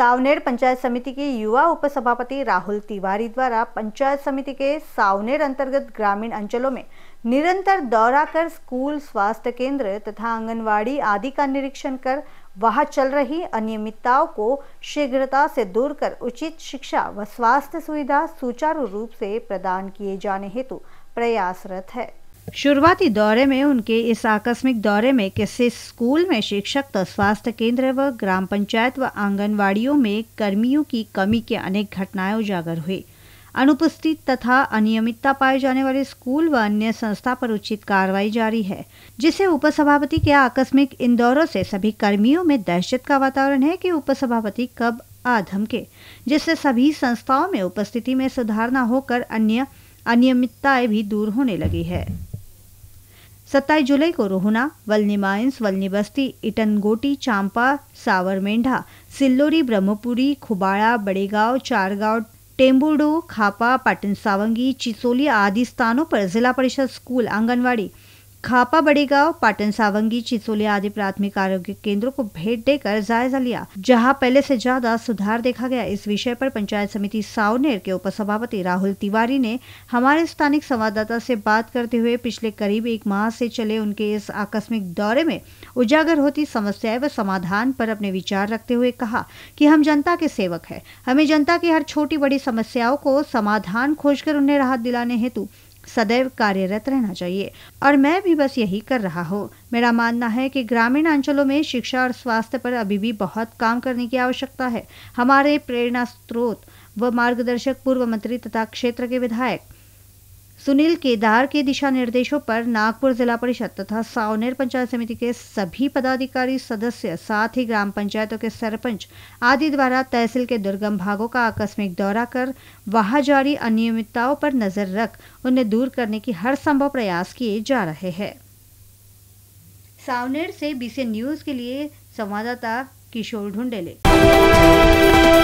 सावनेर पंचायत समिति के युवा उपसभापति राहुल तिवारी द्वारा पंचायत समिति के सावनेर अंतर्गत ग्रामीण अंचलों में निरंतर दौरा कर स्कूल स्वास्थ्य केंद्र तथा आंगनवाड़ी आदि का निरीक्षण कर वहां चल रही अनियमितताओं को शीघ्रता से दूर कर उचित शिक्षा व स्वास्थ्य सुविधा सुचारू रूप से प्रदान किए जाने हेतु प्रयासरत है शुरुआती दौरे में उनके इस आकस्मिक दौरे में किसी स्कूल में शिक्षक तो स्वास्थ्य केंद्र व ग्राम पंचायत व आंगनवाड़ियों में कर्मियों की कमी के अनेक घटनाएं उजागर हुई अनुपस्थित तथा अनियमितता पाए जाने वाले स्कूल व अन्य संस्था पर उचित कार्रवाई जारी है जिसे उपसभापति के आकस्मिक इन दौरों से सभी कर्मियों में दहशत का वातावरण है कि उपसभापति कब आ धमके जिससे सभी संस्थाओं में उपस्थिति में सुधार न होकर अन्य अनियमितताएं भी दूर होने लगी है सत्ताईस जुलाई को रोहना वलनी माइंस बस्ती इटनगोटी चांपा सावरमेंढा सिल्लोरी ब्रह्मपुरी खुबाड़ा बड़ेगांव चारगांव टेम्बूडो खापा पाटन सावंगी चिचोली आदि स्थानों पर जिला परिषद स्कूल आंगनवाड़ी खापा बड़ी गांव पाटन सावंगी चिचोली आदि प्राथमिक आरोग्य केंद्रों को भेंट देकर जायजा लिया जहां पहले से ज्यादा सुधार देखा गया इस विषय पर पंचायत समिति सावनेर के उपसभापति राहुल तिवारी ने हमारे स्थानिक संवाददाता से बात करते हुए पिछले करीब एक माह से चले उनके इस आकस्मिक दौरे में उजागर होती समस्याएं व समाधान पर अपने विचार रखते हुए कहा कि हम जनता के सेवक है हमें जनता की हर छोटी बड़ी समस्याओं को समाधान खोजकर उन्हें राहत दिलाने हेतु सदैव कार्यरत रहना चाहिए और मैं भी बस यही कर रहा हूँ मेरा मानना है कि ग्रामीण अंचलों में शिक्षा और स्वास्थ्य पर अभी भी बहुत काम करने की आवश्यकता है हमारे प्रेरणा स्रोत व मार्गदर्शक पूर्व मंत्री तथा क्षेत्र के विधायक सुनील केदार के दिशा निर्देशों पर नागपुर जिला परिषद तथा सावनेर पंचायत समिति के सभी पदाधिकारी सदस्य साथ ही ग्राम पंचायतों के सरपंच आदि द्वारा तहसील के दुर्गम भागों का आकस्मिक दौरा कर वहां जारी अनियमितताओं पर नजर रख उन्हें दूर करने की हर संभव प्रयास किए जा रहे हैं सावनेर से बीसी न्यूज के लिए संवाददाता किशोर ढूंढेले